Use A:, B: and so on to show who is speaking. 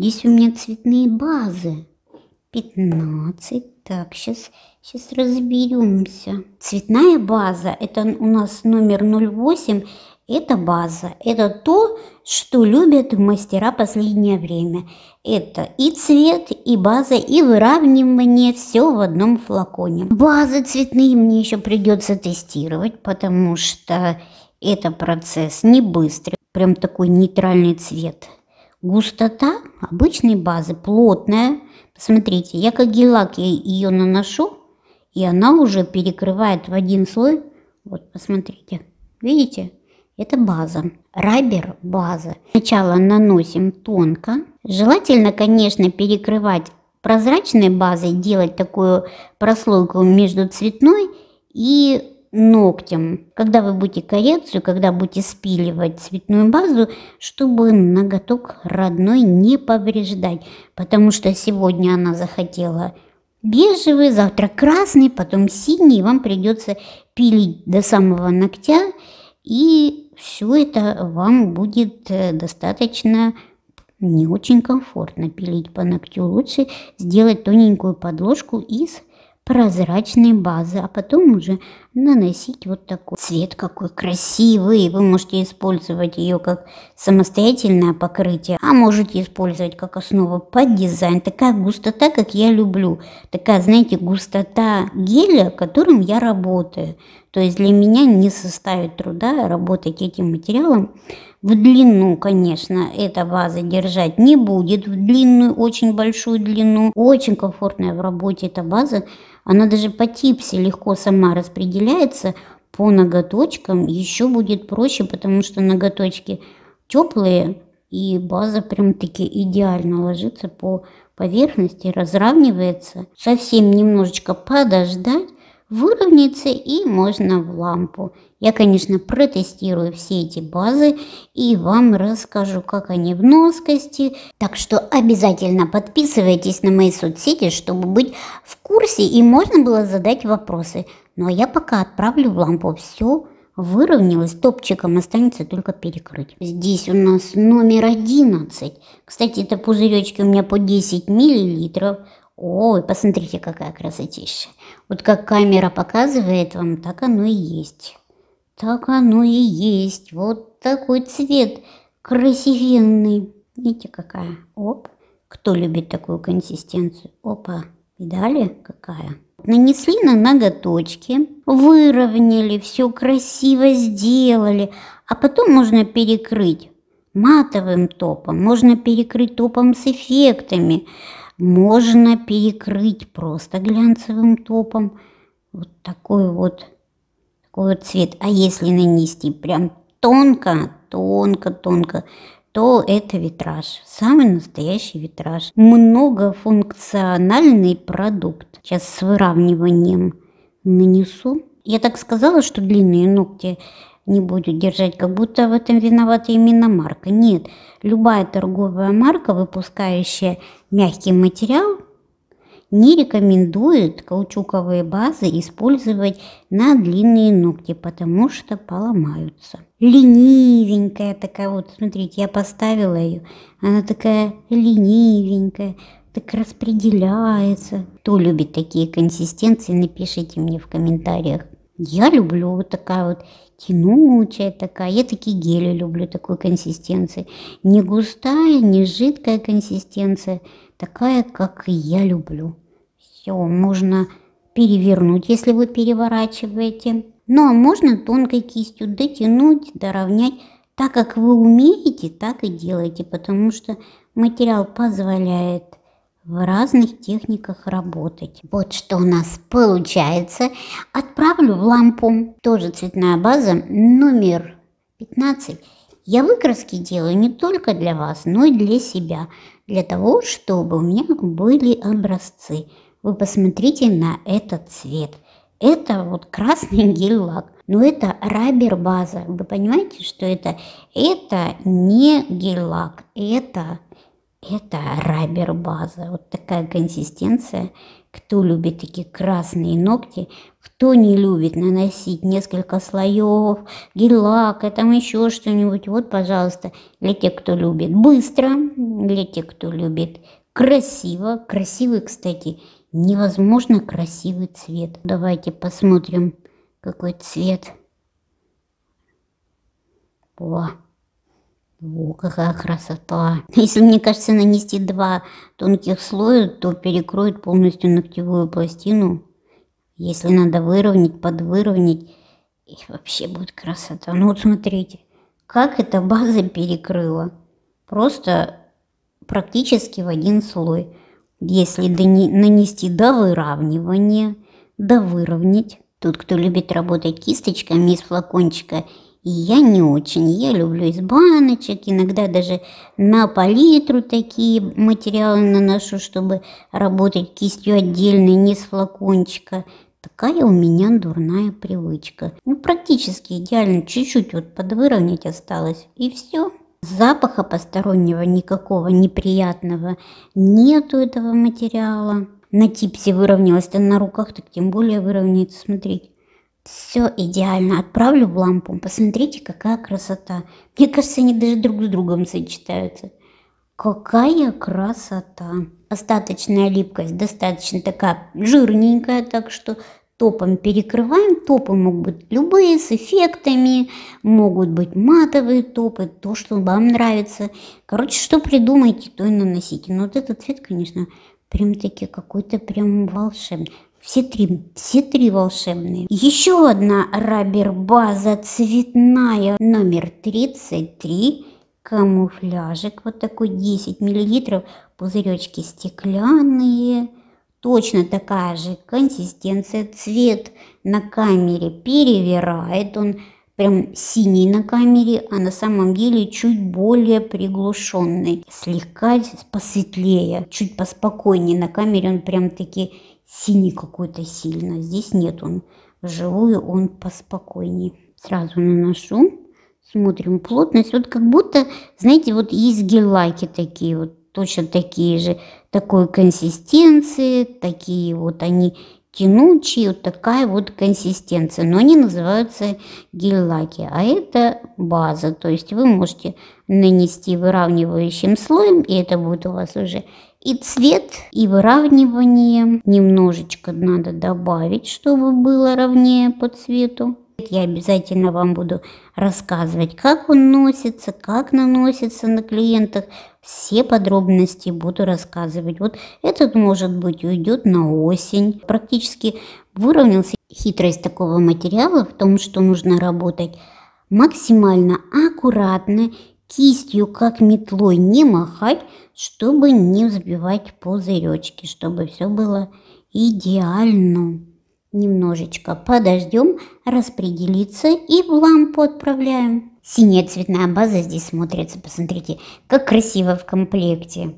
A: Здесь у меня цветные базы. 15. Так, сейчас, сейчас разберемся. Цветная база, это у нас номер 08. Это база, это то, что любят мастера последнее время. Это и цвет, и база, и выравнивание, все в одном флаконе. Базы цветные мне еще придется тестировать, потому что это процесс не быстрый, прям такой нейтральный цвет. Густота обычной базы плотная. Посмотрите, я как гелак ее наношу, и она уже перекрывает в один слой. Вот, посмотрите, видите? Это база. Рабер – база. Сначала наносим тонко. Желательно, конечно, перекрывать прозрачной базой, делать такую прослойку между цветной и ногтем, когда вы будете коррекцию, когда будете спиливать цветную базу, чтобы ноготок родной не повреждать, потому что сегодня она захотела бежевый, завтра красный, потом синий, вам придется пилить до самого ногтя, и все это вам будет э, достаточно не очень комфортно пилить по ногтю. Лучше сделать тоненькую подложку из прозрачной базы, а потом уже наносить вот такой цвет, какой красивый. Вы можете использовать ее как самостоятельное покрытие, а можете использовать как основу под дизайн. Такая густота, как я люблю. Такая, знаете, густота геля, которым я работаю. То есть для меня не составит труда работать этим материалом в длину, конечно, эта ваза держать не будет, в длинную, очень большую длину. Очень комфортная в работе эта ваза. Она даже по типсе легко сама распределяется. По ноготочкам еще будет проще, потому что ноготочки теплые, и база прям-таки идеально ложится по поверхности, разравнивается. Совсем немножечко подождать, выровняется и можно в лампу. Я, конечно, протестирую все эти базы и вам расскажу, как они в носкости. Так что обязательно подписывайтесь на мои соцсети, чтобы быть в курсе и можно было задать вопросы. Но ну, а я пока отправлю в лампу все, выровнялось. топчиком останется только перекрыть. Здесь у нас номер 11. Кстати, это пузыречки у меня по 10 миллилитров. Ой, посмотрите, какая красотища. Вот как камера показывает вам, так оно и есть. Так оно и есть. Вот такой цвет красивенный. Видите, какая? Оп. Кто любит такую консистенцию? Опа. Видали, какая? Нанесли на ноготочки, выровняли, все красиво сделали. А потом можно перекрыть матовым топом, можно перекрыть топом с эффектами. Можно перекрыть просто глянцевым топом. Вот такой вот, такой вот цвет. А если нанести прям тонко, тонко, тонко, то это витраж. Самый настоящий витраж. Многофункциональный продукт. Сейчас с выравниванием нанесу. Я так сказала, что длинные ногти не будет держать, как будто в этом виновата именно марка. Нет, любая торговая марка, выпускающая мягкий материал, не рекомендует каучуковые базы использовать на длинные ногти, потому что поломаются. Ленивенькая такая вот, смотрите, я поставила ее, она такая ленивенькая, так распределяется. Кто любит такие консистенции, напишите мне в комментариях. Я люблю вот такая вот тянучая такая. Я такие гели люблю такой консистенции. Не густая, не жидкая консистенция. Такая, как я люблю. Все, можно перевернуть, если вы переворачиваете. Ну а можно тонкой кистью дотянуть, доровнять. Так как вы умеете, так и делайте, потому что материал позволяет в разных техниках работать. Вот что у нас получается. Отправлю в лампу. Тоже цветная база номер 15. Я выкраски делаю не только для вас, но и для себя. Для того, чтобы у меня были образцы. Вы посмотрите на этот цвет. Это вот красный гель-лак. Но это рабер база. Вы понимаете, что это? Это не гель-лак. Это это рабер-база. Вот такая консистенция. Кто любит такие красные ногти, кто не любит наносить несколько слоев, гель-лак, и а там еще что-нибудь. Вот, пожалуйста, для тех, кто любит быстро, для тех, кто любит красиво. Красивый, кстати, невозможно красивый цвет. Давайте посмотрим, какой цвет. О, о, какая красота! Если, мне кажется, нанести два тонких слоя, то перекроет полностью ногтевую пластину. Если надо выровнять, подвыровнять, и вообще будет красота. Ну вот смотрите, как эта база перекрыла. Просто практически в один слой. Если нанести до выравнивания, до выровнять. Тут, кто любит работать кисточками из флакончика я не очень. Я люблю из баночек, иногда даже на палитру такие материалы наношу, чтобы работать кистью отдельно, не с флакончика. Такая у меня дурная привычка. Ну, практически идеально, чуть-чуть вот подвыровнять осталось, и все. Запаха постороннего никакого неприятного нету этого материала. На типсе выровнялась, а на руках так тем более выровняется, смотрите. Все идеально. Отправлю в лампу. Посмотрите, какая красота. Мне кажется, они даже друг с другом сочетаются. Какая красота. Остаточная липкость достаточно такая жирненькая, так что топом перекрываем. Топы могут быть любые, с эффектами, могут быть матовые топы, то, что вам нравится. Короче, что придумаете, то и наносите. Но вот этот цвет, конечно, прям-таки какой-то прям волшебный. Все три, все три волшебные. Еще одна рабербаза цветная, номер 33, камуфляжик, вот такой 10 миллилитров, пузыречки стеклянные, точно такая же консистенция, цвет на камере перевирает, он прям синий на камере, а на самом деле чуть более приглушенный, слегка посветлее, чуть поспокойнее на камере, он прям таки синий какой-то сильно. Здесь нет, он живую, он поспокойнее. Сразу наношу. Смотрим плотность. Вот как будто, знаете, вот есть гель-лаки такие вот, точно такие же, такой консистенции, такие вот они тянучие, вот такая вот консистенция. Но они называются гель-лаки, а это база. То есть вы можете нанести выравнивающим слоем, и это будет у вас уже и цвет, и выравнивание немножечко надо добавить, чтобы было ровнее по цвету. Я обязательно вам буду рассказывать, как он носится, как наносится на клиентах. Все подробности буду рассказывать. Вот этот, может быть, уйдет на осень. Практически выровнялся. Хитрость такого материала в том, что нужно работать максимально аккуратно кистью, как метлой, не махать, чтобы не взбивать пузыречки, чтобы все было идеально. Немножечко подождем, распределиться и в лампу отправляем. Синяя цветная база здесь смотрится, посмотрите, как красиво в комплекте.